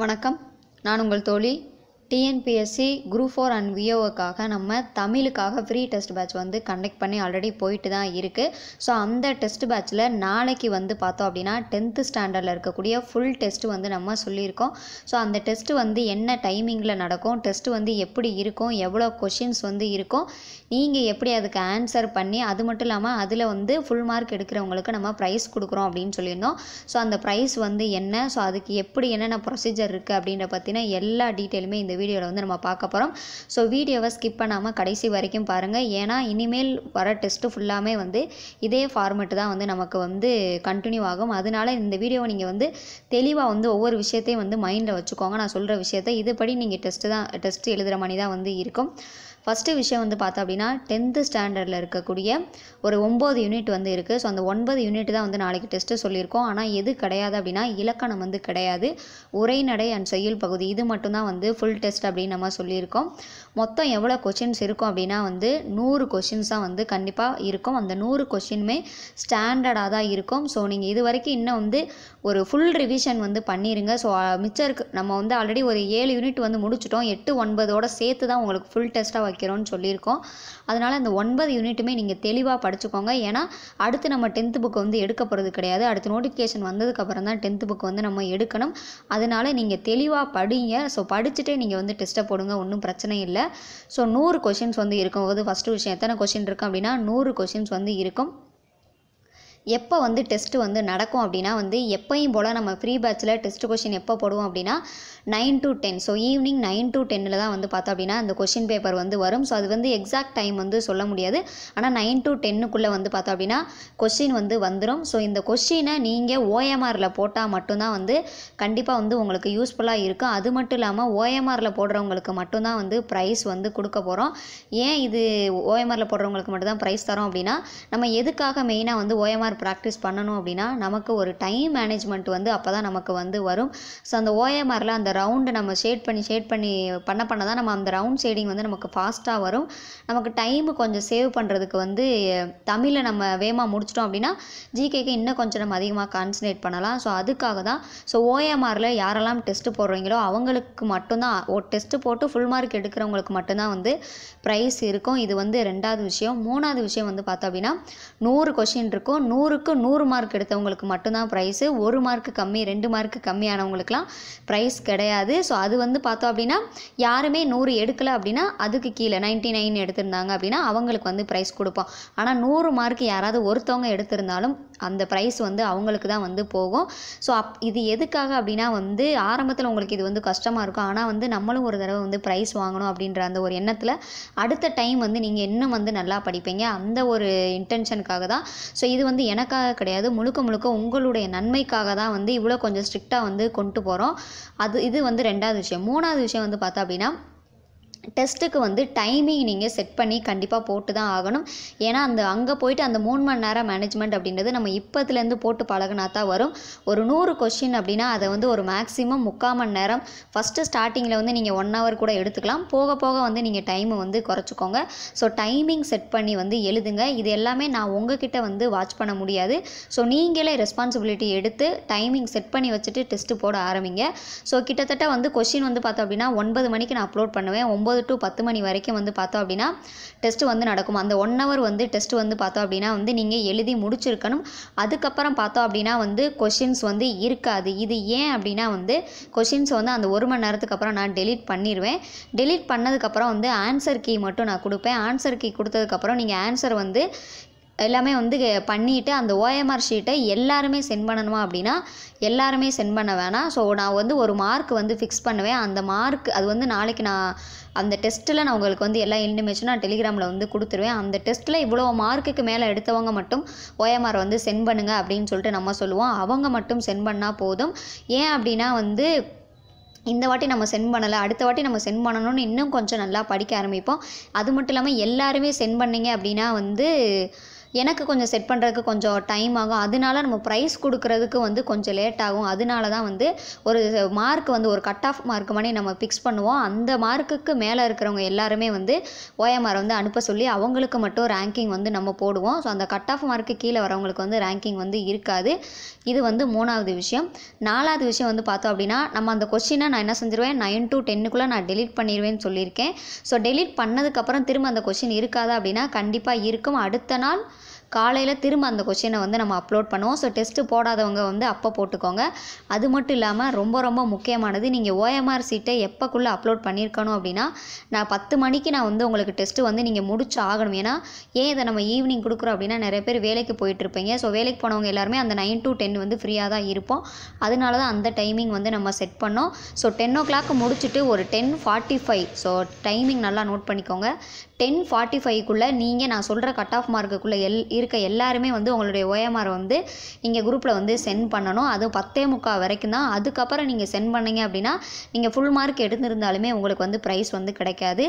வணக்கம் நான் உங்கள் தோழி டிஎன்பிஎஸ்சி குரூப் ஃபோர் அண்ட் விஓவுக்காக நம்ம தமிழுக்காக ஃப்ரீ டெஸ்ட் பேட்ச் வந்து கண்டக்ட் பண்ணி ஆல்ரெடி போயிட்டு தான் இருக்குது ஸோ அந்த டெஸ்ட் பேட்ச்சில் நாளைக்கு வந்து பார்த்தோம் அப்படின்னா டென்த்து ஸ்டாண்டர்டில் இருக்கக்கூடிய ஃபுல் டெஸ்ட் வந்து நம்ம சொல்லியிருக்கோம் ஸோ அந்த டெஸ்ட் வந்து என்ன டைமிங்கில் நடக்கும் டெஸ்ட் வந்து எப்படி இருக்கும் எவ்வளோ கொஷின்ஸ் வந்து இருக்கும் நீங்கள் எப்படி அதுக்கு ஆன்சர் பண்ணி அது மட்டும் இல்லாமல் அதில் வந்து ஃபுல் மார்க் எடுக்கிறவங்களுக்கு நம்ம ப்ரைஸ் கொடுக்குறோம் அப்படின்னு சொல்லியிருந்தோம் ஸோ அந்த ப்ரைஸ் வந்து என்ன ஸோ அதுக்கு எப்படி என்னென்ன ப்ரொசீஜர் இருக்குது அப்படின்ற பற்றின எல்லா டீட்டெயிலுமே இந்த வீடியோவில் வந்து நம்ம பார்க்க போகிறோம் ஸோ வீடியோவை ஸ்கிப் பண்ணாமல் கடைசி வரைக்கும் பாருங்கள் ஏன்னா இனிமேல் வர டெஸ்ட்டு ஃபுல்லாமே வந்து இதே ஃபார்மெட்டு தான் வந்து நமக்கு வந்து கண்டினியூ ஆகும் அதனால் இந்த வீடியோவை நீங்கள் வந்து தெளிவாக வந்து ஒவ்வொரு விஷயத்தையும் வந்து மைண்டில் வச்சுக்கோங்க நான் சொல்கிற விஷயத்த இதுபடி நீங்கள் டெஸ்ட்டு தான் டெஸ்ட் எழுதுகிற மாதிரி தான் வந்து இருக்கும் ஃபஸ்ட்டு விஷயம் வந்து பார்த்தோம் அப்படின்னா டென்த்து ஸ்டாண்டர்டில் இருக்கக்கூடிய ஒரு ஒம்பது யூனிட் வந்து இருக்குது ஸோ அந்த ஒன்பது யூனிட் தான் வந்து நாளைக்கு டெஸ்ட்டு சொல்லியிருக்கோம் ஆனால் எது கிடையாது அப்படின்னா இலக்கணம் வந்து கிடையாது உரைநடை அண்ட் செயல் பகுதி இது மட்டும்தான் வந்து ஃபுல் டெஸ்ட் அப்படின்னு நம்ம சொல்லியிருக்கோம் மொத்தம் எவ்வளோ கொஷின்ஸ் இருக்கும் அப்படின்னா வந்து நூறு கொஷின்ஸ் தான் வந்து கண்டிப்பாக இருக்கும் அந்த நூறு கொஷினுமே ஸ்டாண்டர்டாக தான் இருக்கும் ஸோ நீங்கள் இது வரைக்கும் இன்னும் வந்து ஒரு ஃபுல் ரிவிஷன் வந்து பண்ணிடுங்க ஸோ மிச்சருக்கு நம்ம வந்து ஆல்ரெடி ஒரு ஏழு யூனிட் வந்து முடிச்சிட்டோம் எட்டு ஒன்பதோட சேர்த்து தான் உங்களுக்கு ஃபுல் டெஸ்ட்டாக வைக்கிறோம்னு சொல்லியிருக்கோம் அதனால் இந்த ஒன்பது யூனிட்டுமே நீங்கள் தெளிவாக படிச்சுக்கோங்க ஏன்னா அடுத்து நம்ம டென்த்து புக் வந்து எடுக்க போகிறது கிடையாது அடுத்து நோட்டிஃபிகேஷன் வந்ததுக்கப்புறம் தான் டென்த்து புக் வந்து நம்ம எடுக்கணும் அதனால் நீங்கள் தெளிவாக படிங்க ஸோ படிச்சுட்டே நீங்கள் வந்து டெஸ்ட்டை போடுங்க ஒன்றும் பிரச்சனை இல்லை ஸோ நூறு கொஷின்ஸ் வந்து இருக்கும் போது ஃபஸ்ட்டு விஷயம் எத்தனை கொஷின் இருக்கும் அப்படின்னா நூறு கொஷின்ஸ் வந்து இருக்கும் எப்போ வந்து டெஸ்ட் வந்து நடக்கும் அப்படின்னா வந்து எப்பையும் போல் நம்ம ஃப்ரீ பேட்சில் டெஸ்ட் கொஷின் எப்போ போடுவோம் அப்படின்னா nine to ten so evening nine to டென்னில் தான் வந்து பார்த்தோம் அப்படின்னா அந்த கொஷின் பேப்பர் வந்து வரும் ஸோ அது வந்து எக்ஸாக்ட் டைம் வந்து சொல்ல முடியாது ஆனால் நைன் டு டென்னுக்குள்ளே வந்து பார்த்தோம் அப்படின்னா கொஷின் வந்து வந்துடும் ஸோ இந்த கொஷினை நீங்கள் ஓஎம்ஆரில் போட்டால் மட்டும்தான் வந்து கண்டிப்பாக வந்து உங்களுக்கு யூஸ்ஃபுல்லாக இருக்கும் அது மட்டும் இல்லாமல் ஓஎம்ஆரில் போடுறவங்களுக்கு மட்டும்தான் வந்து ப்ரைஸ் வந்து கொடுக்க போகிறோம் ஏன் இது ஓஎம்ஆரில் போடுறவங்களுக்கு மட்டும்தான் ப்ரைஸ் தரோம் அப்படின்னா நம்ம எதுக்காக மெயினாக வந்து ஓஎம்ஆர் ஓஎம்ஆர் ப்ராக்டிஸ் பண்ணணும் அப்படின்னா நமக்கு ஒரு டைம் மேனேஜ்மெண்ட் வந்து அப்போ தான் நமக்கு வந்து வரும் ஸோ அந்த ஓஎம்ஆரில் அந்த ரவுண்டு நம்ம ஷேட் பண்ணி ஷேட் பண்ணி பண்ண பண்ண தான் நம்ம அந்த ரவுண்ட் ஷேடிங் வந்து நமக்கு ஃபாஸ்ட்டாக வரும் நமக்கு டைம் கொஞ்சம் சேவ் பண்ணுறதுக்கு வந்து தமிழில் நம்ம வேகமாக முடிச்சிட்டோம் அப்படின்னா ஜிகேக்கு இன்னும் கொஞ்சம் நம்ம அதிகமாக கான்சன்ட்ரேட் பண்ணலாம் ஸோ அதுக்காக தான் ஸோ ஓஎம்ஆரில் யாரெல்லாம் டெஸ்ட்டு போடுறீங்களோ அவங்களுக்கு மட்டும்தான் ஒரு டெஸ்ட்டு போட்டு ஃபுல் மார்க் எடுக்கிறவங்களுக்கு மட்டும்தான் வந்து ப்ரைஸ் இருக்கும் இது வந்து ரெண்டாவது விஷயம் மூணாவது விஷயம் வந்து பார்த்தோம் அப்படின்னா நூறு கொஷின் இருக்கும் நூறு நூறுக்கு நூறு மார்க் எடுத்தவங்களுக்கு மட்டும்தான் ப்ரைஸு ஒரு மார்க்கு கம்மி ரெண்டு மார்க்கு கம்மியானவங்களுக்குலாம் ப்ரைஸ் கிடையாது ஸோ அது வந்து பார்த்தோம் அப்படின்னா யாருமே நூறு எடுக்கலை அப்படின்னா அதுக்கு கீழே நைன்ட்டி நைன் எடுத்திருந்தாங்க அப்படின்னா அவங்களுக்கு வந்து ப்ரைஸ் கொடுப்போம் ஆனால் நூறு மார்க் யாராவது ஒருத்தவங்க எடுத்திருந்தாலும் அந்த ப்ரைஸ் வந்து அவங்களுக்கு தான் வந்து போகும் ஸோ அப் இது எதுக்காக அப்படின்னா வந்து ஆரம்பத்தில் உங்களுக்கு இது வந்து கஷ்டமாக இருக்கும் ஆனால் வந்து நம்மளும் ஒரு தடவை வந்து ப்ரைஸ் வாங்கணும் அப்படின்ற அந்த ஒரு எண்ணத்தில் அடுத்த டைம் வந்து நீங்கள் இன்னும் வந்து நல்லா படிப்பீங்க அந்த ஒரு இன்டென்ஷனுக்காக தான் ஸோ இது வந்து எனக்காக கிடையாது முழுக்க முழுக்க உங்களுடைய நன்மைக்காக தான் வந்து இவ்வளோ கொஞ்சம் ஸ்ட்ரிக்டாக வந்து கொண்டு போகிறோம் அது இது வந்து ரெண்டாவது விஷயம் மூணாவது விஷயம் வந்து பார்த்தா அப்படின்னா டெஸ்ட்டுக்கு வந்து டைமிங் நீங்கள் செட் பண்ணி கண்டிப்பாக போட்டு தான் ஆகணும் ஏன்னா அந்த அங்கே போயிட்டு அந்த மூணு மணி நேரம் மேனேஜ்மெண்ட் அப்படின்றது நம்ம இப்போத்துலேருந்து போட்டு பழகினா தான் வரும் ஒரு நூறு கொஷின் அப்படின்னா அதை வந்து ஒரு மேக்ஸிமம் முக்கால் மணி நேரம் ஃபஸ்ட்டு ஸ்டார்டிங்கில் வந்து நீங்கள் ஒன் ஹவர் கூட எடுத்துக்கலாம் போக போக வந்து நீங்கள் டைமை வந்து குறைச்சிக்கோங்க ஸோ டைமிங் செட் பண்ணி வந்து எழுதுங்க இது எல்லாமே நான் உங்ககிட்ட வந்து வாட்ச் பண்ண முடியாது ஸோ நீங்களே ரெஸ்பான்சிபிலிட்டி எடுத்து டைமிங் செட் பண்ணி வச்சுட்டு டெஸ்ட்டு போட ஆரம்பிங்க ஸோ கிட்டத்தட்ட வந்து கொஷின் வந்து பார்த்தோம் அப்படின்னா ஒன்பது மணிக்கு நான் அப்லோட் பண்ணுவேன் ஒம்பது ஒம்பது டு பத்து மணி வரைக்கும் வந்து பார்த்தோம் அப்படின்னா டெஸ்ட்டு வந்து நடக்கும் அந்த ஒன் ஹவர் வந்து டெஸ்ட் வந்து பார்த்தோம் அப்படின்னா வந்து நீங்கள் எழுதி முடிச்சிருக்கணும் அதுக்கப்புறம் பார்த்தோம் அப்படின்னா வந்து கொஷின்ஸ் வந்து இருக்காது இது ஏன் அப்படின்னா வந்து கொஷின்ஸ் வந்து அந்த ஒரு மணி நேரத்துக்கு அப்புறம் நான் டெலீட் பண்ணிடுவேன் டெலீட் பண்ணதுக்கப்புறம் வந்து ஆன்சர் கீ மட்டும் நான் கொடுப்பேன் ஆன்சர் கீ கொடுத்ததுக்கப்புறம் நீங்கள் ஆன்சர் வந்து எல்லாமே வந்து பண்ணிவிட்டு அந்த ஓஎம்ஆர் ஷீட்டை எல்லாருமே சென்ட் பண்ணணுமா அப்படின்னா எல்லாருமே சென்ட் பண்ண வேணாம் ஸோ நான் வந்து ஒரு மார்க் வந்து ஃபிக்ஸ் பண்ணுவேன் அந்த மார்க் அது வந்து நாளைக்கு நான் அந்த டெஸ்ட்டில் நான் உங்களுக்கு வந்து எல்லா இன்டிமேஷனும் நான் டெலிகிராமில் வந்து கொடுத்துருவேன் அந்த டெஸ்ட்டில் இவ்வளோ மார்க்குக்கு மேலே எடுத்தவங்க மட்டும் ஓஎம்ஆர் வந்து சென்ட் பண்ணுங்கள் அப்படின்னு சொல்லிட்டு நம்ம சொல்லுவோம் அவங்க மட்டும் சென்ட் பண்ணால் போதும் ஏன் அப்படின்னா வந்து இந்த வாட்டி நம்ம சென்ட் பண்ணலை அடுத்த வாட்டி நம்ம சென்ட் பண்ணணும்னு இன்னும் கொஞ்சம் நல்லா படிக்க ஆரம்பிப்போம் அது மட்டும் இல்லாமல் எல்லாருமே சென்ட் பண்ணிங்க அப்படின்னா வந்து எனக்கு கொஞ்சம் செட் பண்ணுறதுக்கு கொஞ்சம் டைம் ஆகும் அதனால நம்ம ப்ரைஸ் கொடுக்குறதுக்கு வந்து கொஞ்சம் லேட் ஆகும் அதனால தான் வந்து ஒரு மார்க் வந்து ஒரு கட் ஆஃப் மார்க் மாதிரி நம்ம ஃபிக்ஸ் பண்ணுவோம் அந்த மார்க்குக்கு மேலே இருக்கிறவங்க எல்லாருமே வந்து ஓஎம்ஆர் வந்து அனுப்ப சொல்லி அவங்களுக்கு மட்டும் ரேங்கிங் வந்து நம்ம போடுவோம் ஸோ அந்த கட் ஆஃப் மார்க்கு கீழே வரவங்களுக்கு வந்து ரேங்கிங் வந்து இருக்காது இது வந்து மூணாவது விஷயம் நாலாவது விஷயம் வந்து பார்த்தோம் அப்படின்னா நம்ம அந்த கொஷினை நான் என்ன செஞ்சிருவேன் நைன் டு டென்னுக்குள்ளே நான் டெலிட் பண்ணிடுவேன்னு சொல்லியிருக்கேன் ஸோ டெலிட் பண்ணதுக்கப்புறம் திரும்ப அந்த கொஷின் இருக்காதா அப்படின்னா கண்டிப்பாக இருக்கும் அடுத்த நாள் காலையில் திரும்ப அந்த கொஷினை வந்து நம்ம அப்லோட் பண்ணுவோம் ஸோ டெஸ்ட்டு போடாதவங்க வந்து அப்போ போட்டுக்கோங்க அது மட்டும் இல்லாமல் ரொம்ப ரொம்ப முக்கியமானது நீங்கள் ஓஎம்ஆர் சீட்டை எப்போக்குள்ளே அப்லோட் பண்ணியிருக்கணும் அப்படின்னா நான் பத்து மணிக்கு நான் வந்து உங்களுக்கு டெஸ்ட்டு வந்து நீங்கள் முடிச்சு ஆகணும் ஏன்னா ஏன் இதை நம்ம ஈவினிங் கொடுக்குறோம் அப்படின்னா நிறைய பேர் வேலைக்கு போயிட்டு இருப்பீங்க ஸோ வேலைக்கு போனவங்க எல்லாருமே அந்த நைன் டு டென் வந்து ஃப்ரீயாக தான் இருப்போம் அதனால தான் அந்த டைமிங் வந்து நம்ம செட் பண்ணோம் ஸோ டென் ஓ கிளாக் முடிச்சுட்டு ஒரு ten forty five so timing நல்லா நோட் பண்ணிக்கோங்க டென் ஃபார்ட்டி ஃபைவ்க்குள்ளே நீங்கள் நான் சொல்கிற கட் ஆஃப் மார்க்குள்ளே எல் இருக்க எல்லாருமே வந்து உங்களுடைய ஓஎம்ஆர் வந்து இங்கே குரூப்பில் வந்து சென்ட் பண்ணணும் அதுவும் பத்தே முக்கால் வரைக்கும் தான் அதுக்கப்புறம் நீங்கள் சென்ட் பண்ணீங்க அப்படின்னா நீங்கள் ஃபுல் மார்க் எடுத்திருந்தாலுமே உங்களுக்கு வந்து ப்ரைஸ் வந்து கிடைக்காது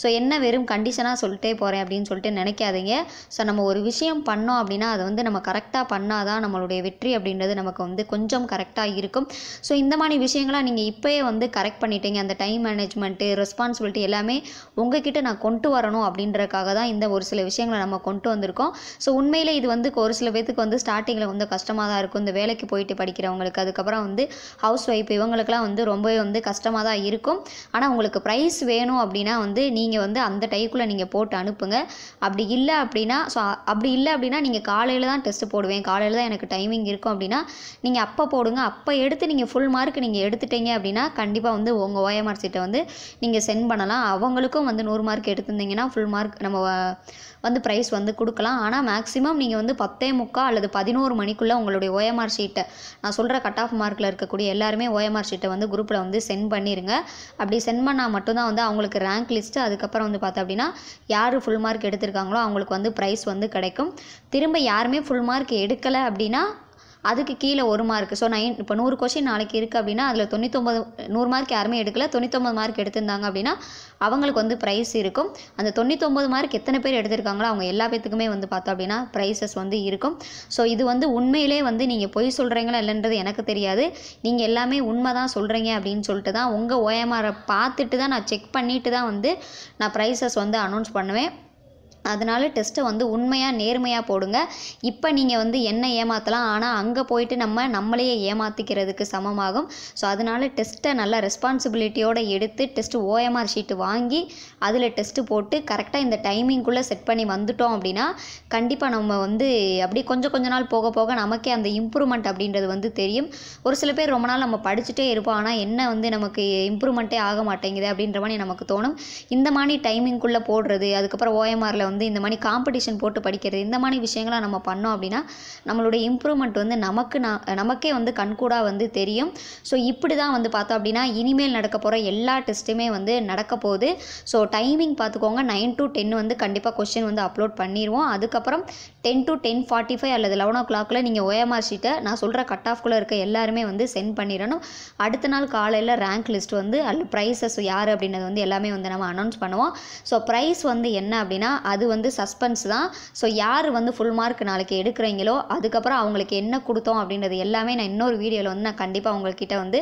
ஸோ என்ன வெறும் கண்டிஷனாக சொல்லிட்டே போகிறேன் அப்படின்னு சொல்லிட்டு நினைக்காதீங்க ஸோ நம்ம ஒரு விஷயம் பண்ணோம் அப்படின்னா அதை வந்து நம்ம கரெக்டாக பண்ணால் தான் நம்மளுடைய வெற்றி அப்படின்றது நமக்கு வந்து கொஞ்சம் கரெக்டாக இருக்கும் ஸோ இந்த மாதிரி விஷயங்களாக நீங்கள் இப்போயே வந்து கரெக்ட் பண்ணிட்டீங்க அந்த டைம் மேனேஜ்மெண்ட்டு ரெஸ்பான்சிபிலிட்டி எல்லாமே உங்ககிட்ட நான் கொண்டு வரணும் அப்படின்றக்காக தான் இந்த ஒரு சில விஷயங்களை நம்ம கொண்டு வந்திருக்கோம் ஸோ உண்மையில் இது வந்து ஒரு சில பேத்துக்கு வந்து ஸ்டார்டிங்கில் வந்து கஷ்டமாக தான் இருக்கும் இந்த வேலைக்கு போயிட்டு படிக்கிறவங்களுக்கு அதுக்கப்புறம் வந்து ஹவுஸ் ஒய்ஃப் இவங்களுக்குலாம் வந்து ரொம்பவே வந்து கஷ்டமாக தான் இருக்கும் ஆனால் உங்களுக்கு ப்ரைஸ் வேணும் அப்படின்னா வந்து நீங்கள் வந்து அந்த டைக்குள்ளே நீங்கள் போட்டு அனுப்புங்க அப்படி இல்லை அப்படின்னா ஸோ அப்படி இல்லை அப்படின்னா நீங்கள் காலையில் தான் டெஸ்ட் போடுவேன் காலையில் தான் எனக்கு டைமிங் இருக்கும் அப்படின்னா நீங்கள் அப்போ போடுங்க அப்போ எடுத்து நீங்கள் ஃபுல் மார்க் நீங்கள் எடுத்துட்டீங்க அப்படின்னா கண்டிப்பாக வந்து உங்கள் ஓஎம்ஆர் சீட்டை வந்து நீங்கள் சென்ட் பண்ணலாம் அவங்களுக்கும் வந்து நூறு மார்க் எடுத்திருந்தீங்கன்னா ஃபுல் மார்க் நம்ம வந்து ப்ரைஸ் வந்து கொடுக்கலாம் ஆனால் மேக்ஸ் மேக்ஸிமம் நீங்கள் வந்து பத்தே முக்கால் அல்லது பதினோரு மணிக்குள்ளே உங்களுடைய ஓஎம்ஆர் ஷீட்டை நான் சொல்கிற கட் ஆஃப் மார்க்கில் இருக்கக்கூடிய எல்லாருமே ஓஎம்ஆர் ஷீட்டை வந்து குரூப்பில் வந்து சென்ட் பண்ணிடுங்க அப்படி சென்ட் பண்ணால் மட்டும்தான் வந்து அவங்களுக்கு ரேங்க் லிஸ்ட்டு அதுக்கப்புறம் வந்து பார்த்தோம் அப்படின்னா யார் ஃபுல் மார்க் எடுத்திருக்காங்களோ அவங்களுக்கு வந்து ப்ரைஸ் வந்து கிடைக்கும் திரும்ப யாருமே ஃபுல் மார்க் எடுக்கலை அப்படின்னா அதுக்கு கீழே ஒரு மார்க் ஸோ நைன் இப்போ நூறு கொஷின் நாளைக்கு இருக்குது அப்படின்னா அதில் தொண்ணூத்தொம்பது நூறு மார்க் யாருமே எடுக்கல தொண்ணூத்தொம்பது மார்க் எடுத்திருந்தாங்க அப்படின்னா அவங்களுக்கு வந்து ப்ரைஸ் இருக்கும் அந்த தொண்ணூத்தொம்பது மார்க் எத்தனை பேர் எடுத்திருக்காங்களோ அவங்க எல்லா பேத்துக்குமே வந்து பார்த்தோம் அப்படின்னா ப்ரைஸஸ் வந்து இருக்கும் ஸோ இது வந்து உண்மையிலே வந்து நீங்கள் பொய் சொல்கிறீங்களா இல்லைன்றது எனக்கு தெரியாது நீங்கள் எல்லாமே உண்மை தான் சொல்கிறீங்க அப்படின்னு சொல்லிட்டு தான் உங்கள் ஓஎம்ஆரை பார்த்துட்டு தான் நான் செக் பண்ணிவிட்டு தான் வந்து நான் ப்ரைஸஸ் வந்து அனௌன்ஸ் பண்ணுவேன் அதனால் டெஸ்ட்டை வந்து உண்மையாக நேர்மையாக போடுங்க இப்போ நீங்கள் வந்து என்ன ஏமாற்றலாம் ஆனால் அங்கே போயிட்டு நம்ம நம்மளையே ஏமாற்றிக்கிறதுக்கு சமமாகும் ஸோ அதனால் டெஸ்ட்டை நல்லா ரெஸ்பான்சிபிலிட்டியோடு எடுத்து டெஸ்ட்டு ஓஎம்ஆர் ஷீட்டு வாங்கி அதில் டெஸ்ட்டு போட்டு கரெக்டாக இந்த டைமிங்குள்ளே செட் பண்ணி வந்துட்டோம் அப்படின்னா கண்டிப்பாக நம்ம வந்து அப்படி கொஞ்சம் கொஞ்ச நாள் போக போக நமக்கே அந்த இம்ப்ரூவ்மெண்ட் அப்படின்றது வந்து தெரியும் ஒரு சில பேர் ரொம்ப நாள் நம்ம படிச்சுட்டே இருப்போம் ஆனால் என்ன வந்து நமக்கு இம்ப்ரூவ்மெண்ட்டே ஆக மாட்டேங்குது அப்படின்ற மாதிரி நமக்கு தோணும் இந்த மாதிரி டைமிங்குள்ளே போடுறது அதுக்கப்புறம் ஓஎம்ஆரில் வந்து வந்து இந்த மாதிரி காம்படிஷன் போட்டு படிக்கிறது இந்த மாதிரி விஷயங்களை நம்ம பண்ணோம் அப்படின்னா நம்மளுடைய இம்ப்ரூவ்மெண்ட் வந்து நமக்கு நான் நமக்கே வந்து கண்கூடாக வந்து தெரியும் ஸோ இப்படி தான் வந்து பார்த்தோம் அப்படின்னா இனிமேல் நடக்க போகிற எல்லா டெஸ்ட்டுமே வந்து நடக்க போகுது ஸோ டைமிங் பார்த்துக்கோங்க நைன் டு டென் வந்து கண்டிப்பாக கொஷின் வந்து அப்லோட் பண்ணிடுவோம் அதுக்கப்புறம் ten to ten forty five அல்லது லெவன் ஓ கிளாக்கில் நீங்கள் ஓஎம்ஆர் ஷீட்டை நான் சொல்கிற கட் ஆஃப்குள்ளே இருக்க எல்லாருமே வந்து சென்ட் பண்ணிடணும் அடுத்த நாள் காலையில் ரேங்க் லிஸ்ட் வந்து அல்ல ப்ரைஸஸ் யார் அப்படின்னது வந்து எல்லாமே வந்து நம்ம அனௌன்ஸ் பண்ணுவோம் ஸோ ப்ரைஸ் வந்து என்ன அப்படின்னா அது வந்து சஸ்பென்ஸ் தான் ஸோ யார் வந்து ஃபுல் மார்க் நாளைக்கு எடுக்கிறீங்களோ அதுக்கப்புறம் அவங்களுக்கு என்ன கொடுத்தோம் அப்படின்றது எல்லாமே நான் இன்னொரு வீடியோவில் வந்து நான் கண்டிப்பாக உங்கள்கிட்ட வந்து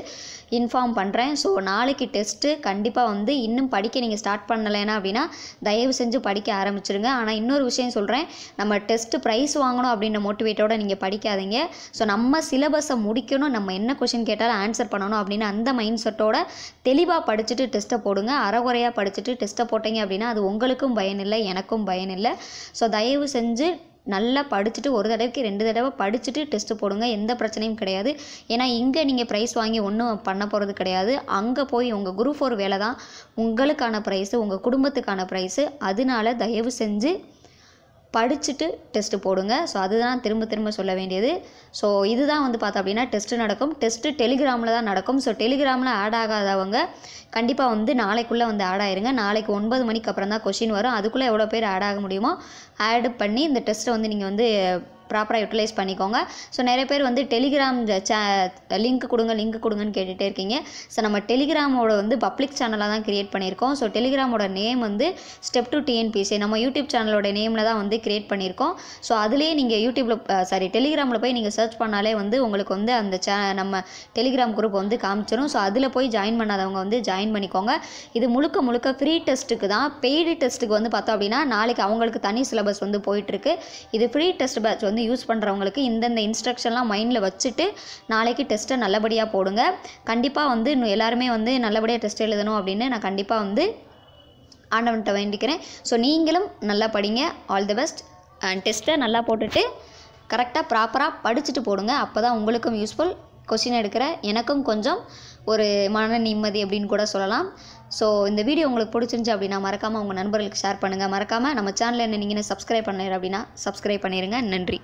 இன்ஃபார்ம் பண்ணுறேன் ஸோ நாளைக்கு டெஸ்ட்டு கண்டிப்பாக வந்து இன்னும் படிக்க நீங்கள் ஸ்டார்ட் பண்ணலைன்னா அப்படின்னா தயவு செஞ்சு படிக்க ஆரம்பிச்சிருங்க ஆனால் இன்னொரு விஷயம் சொல்கிறேன் நம்ம டெஸ்ட்டு ப்ரைஸ் வாங்கணும் அப்படின்ற மோட்டிவேட்டோட நீங்கள் படிக்காதீங்க ஸோ நம்ம சிலபஸை முடிக்கணும் நம்ம என்ன கொஷின் கேட்டாலும் ஆன்சர் பண்ணணும் அப்படின்னு அந்த மைண்ட் செட்டோட தெளிவாக படிச்சுட்டு டெஸ்ட்டை போடுங்க அறகுறையாக படிச்சுட்டு டெஸ்ட்டை போட்டீங்க அப்படின்னா அது உங்களுக்கும் பயனில்லை எனக்கும் பயம் பயனில்லை ஸோ தயவு செஞ்சு நல்லா படிச்சுட்டு ஒரு தடவைக்கு ரெண்டு தடவை படிச்சுட்டு டெஸ்ட்டு போடுங்க எந்த பிரச்சனையும் கிடையாது ஏன்னா இங்கே நீங்கள் ப்ரைஸ் வாங்கி ஒன்றும் பண்ண போகிறது கிடையாது அங்கே போய் உங்கள் குரூப் ஃபோர் வேலை தான் உங்களுக்கான ப்ரைஸு உங்கள் குடும்பத்துக்கான ப்ரைஸு அதனால தயவு செஞ்சு படிச்சுட்டு டெஸ்ட்டு போடுங்க ஸோ அதுதான் திரும்ப திரும்ப சொல்ல வேண்டியது ஸோ இதுதான் வந்து பார்த்தோம் அப்படின்னா டெஸ்ட்டு நடக்கும் டெஸ்ட்டு டெலிகிராமில் தான் நடக்கும் ஸோ டெலிகிராமில் ஆட் ஆகாதவங்க கண்டிப்பாக வந்து நாளைக்குள்ளே வந்து ஆட் ஆயிருங்க நாளைக்கு ஒன்பது மணிக்கு அப்புறம் தான் கொஷின் வரும் அதுக்குள்ளே எவ்வளோ பேர் ஆட் ஆக முடியுமோ ஆட் பண்ணி இந்த டெஸ்ட்டை வந்து நீங்கள் வந்து ப்ராப்பராக யூட்டிலைஸ் பண்ணிக்கோங்க ஸோ நிறைய பேர் வந்து டெலிகிராம் சே லிங்க் கொடுங்க லிங்க் கொடுங்கன்னு கேட்டுகிட்டே இருக்கீங்க ஸோ நம்ம டெலிகிராமோட வந்து பப்ளிக் சேனலாக தான் க்ரியேட் பண்ணியிருக்கோம் ஸோ டெலிகிராமோட நேம் வந்து ஸ்டெப் டு டிஎன்பிசி நம்ம யூடியூப் சேனலோட நேமில் தான் வந்து க்ரியேட் பண்ணியிருக்கோம் ஸோ அதுலேயே நீங்கள் யூடியூப்பில் சாரி டெலிகிராமில் போய் நீங்கள் சர்ச் பண்ணாலே வந்து உங்களுக்கு வந்து அந்த சே நம்ம டெலிகிராம் குரூப் வந்து காமிச்சிடும் ஸோ அதில் போய் ஜாயின் பண்ணாதவங்க வந்து ஜாயின் பண்ணிக்கோங்க இது முழுக்க முழுக்க ஃப்ரீ டெஸ்ட்டுக்கு தான் பெய்டு டெஸ்ட்டுக்கு வந்து பார்த்தோம் அப்படின்னா நாளைக்கு அவங்களுக்கு தனி சிலபஸ் வந்து போயிட்டுருக்கு இது ஃப்ரீ டெஸ்ட் பேட்ச் வந்து யூஸ் பண்ணுறவங்களுக்கு இந்தந்த இன்ஸ்ட்ரக்ஷன்லாம் மைண்டில் வச்சுட்டு நாளைக்கு டெஸ்ட்டை நல்லபடியாக போடுங்க கண்டிப்பாக வந்து எல்லாருமே வந்து நல்லபடியாக டெஸ்ட் எழுதணும் அப்படின்னு நான் கண்டிப்பாக வந்து ஆண்டவன்கிட்ட வேண்டிக்கிறேன் ஸோ நீங்களும் நல்லா படிங்க ஆல் தி பெஸ்ட் அண்ட் டெஸ்ட்டை நல்லா போட்டுட்டு கரெக்டாக ப்ராப்பராக படிச்சுட்டு போடுங்க அப்போ தான் உங்களுக்கும் யூஸ்ஃபுல் கொஷின் எடுக்கிற எனக்கும் கொஞ்சம் ஒரு மன நிம்மதி அப்படின்னு கூட சொல்லலாம் ஸோ இந்த வீடியோ உங்களுக்கு பிடிச்சிருந்துச்சி அப்படின்னா மறக்காமல் உங்கள் நண்பர்களுக்கு ஷேர் பண்ணுங்கள் மறக்காமல் நம்ம சேனலில் என்ன நீங்கள் சப்ஸ்கிரைப் பண்ணிடுற அப்படின்னா சப்ஸ்கிரைப் பண்ணிடுங்க நன்றி